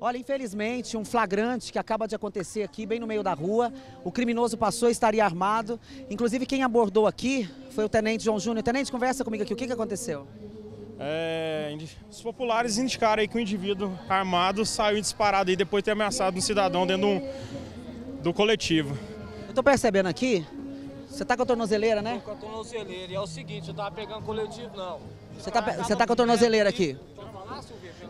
Olha, infelizmente, um flagrante que acaba de acontecer aqui, bem no meio da rua. O criminoso passou e estaria armado. Inclusive, quem abordou aqui foi o tenente João Júnior. Tenente, conversa comigo aqui. O que, que aconteceu? É, os populares indicaram aí que o um indivíduo armado saiu disparado aí depois de ter ameaçado um cidadão dentro do, do coletivo. Eu tô percebendo aqui, você tá com a tornozeleira, né? Tô com a tornozeleira. E é o seguinte, eu tava pegando coletivo, não. Você tá, tá com a tornozeleira aqui?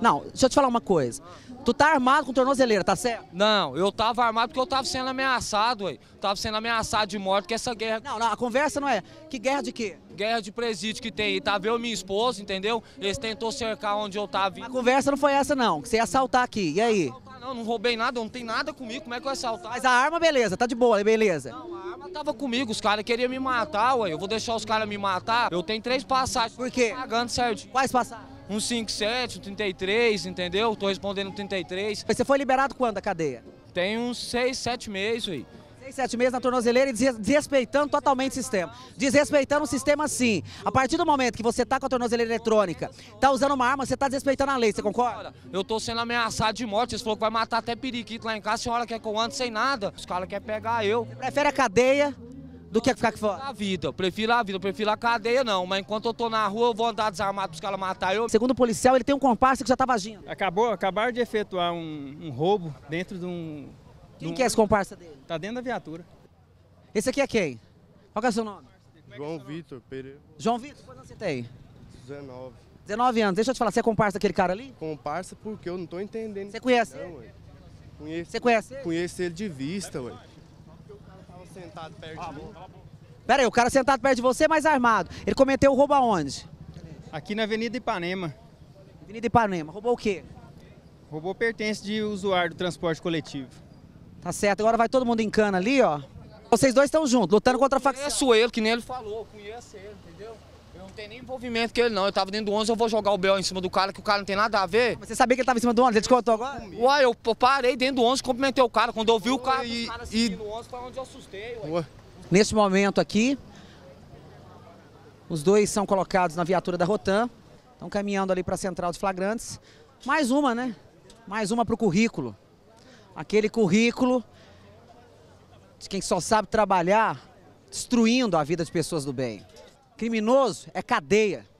Não, deixa eu te falar uma coisa. Tu tá armado com tornozeleira, tá certo? Não, eu tava armado porque eu tava sendo ameaçado, ué. Tava sendo ameaçado de morte que essa guerra. Não, não, a conversa não é. Que guerra de quê? Guerra de presídio que tem. E tá vendo minha esposa, entendeu? Eles tentou cercar onde eu tava. A conversa não foi essa, não. Que você ia assaltar aqui. E aí? não, não roubei nada, não tem nada comigo. Como é que eu ia assaltar? Mas a arma, beleza, tá de boa, beleza. Não, a arma tava comigo, os caras queriam me matar, ué. Eu vou deixar os caras me matar. Eu tenho três passagens. Por quê? Pagando Sérgio. Quais passagens? um 57, um 33, entendeu? Tô respondendo 33. Mas você foi liberado quando da cadeia? Tem uns 6, 7 meses aí. 6, 7 meses na tornozeleira e desrespeitando totalmente o sistema. Desrespeitando o sistema sim. A partir do momento que você tá com a tornozeleira eletrônica, tá usando uma arma, você tá desrespeitando a lei, você concorda? Eu tô sendo ameaçado de morte, eles falou que vai matar até periquito lá em casa, a senhora quer que eu ande sem nada. Os caras querem pegar eu. Você prefere a cadeia do é que ficar aqui fora? A vida, eu prefiro a vida, eu prefiro a cadeia não, mas enquanto eu tô na rua eu vou andar desarmado pros caras matar eu. Segundo o policial, ele tem um comparsa que já tava tá agindo. Acabou, acabaram de efetuar um, um roubo dentro de um... Quem de um... que é esse comparsa dele? Tá dentro da viatura. Esse aqui é quem? Qual é o seu nome? João é Vitor Pereira. João Vitor, quantos anos você tem? 19. 19 anos, deixa eu te falar, você é comparsa daquele cara ali? Comparsa porque eu não tô entendendo. Você conhece? Não, ué. Conheço, você conhece? Conheço ele de vista, ué. Sentado perto ah, de mim. Pera aí, o cara sentado perto de você, é mas armado. Ele cometeu o roubo aonde? Aqui na Avenida Ipanema. Avenida Ipanema. Roubou o quê? Roubou pertence de usuário do transporte coletivo. Tá certo, agora vai todo mundo em cana ali, ó. Vocês dois estão juntos, lutando contra a facção. Conheço ele, que nem ele falou, conheço ele, entendeu? Eu não tenho nem envolvimento com ele, não. Eu tava dentro do 11, eu vou jogar o Bel em cima do cara, que o cara não tem nada a ver. Mas você sabia que ele tava em cima do 11? Ele contou agora? Uai, eu parei dentro do 11, cumprimentei o cara. Quando eu vi o cara, e, cara e... o 11, foi onde eu assustei, ué. Nesse momento aqui, os dois são colocados na viatura da Rotan. Estão caminhando ali para a central dos flagrantes. Mais uma, né? Mais uma para o currículo. Aquele currículo de quem só sabe trabalhar, destruindo a vida de pessoas do bem. Criminoso é cadeia.